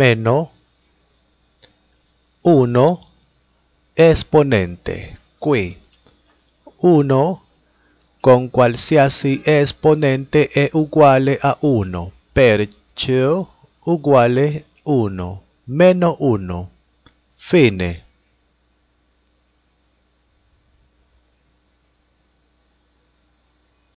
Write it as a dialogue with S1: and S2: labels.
S1: menos 1 exponente qui 1 con qualsiasi exponente es igual a 1 perciò uguale 1 Menos 1 fine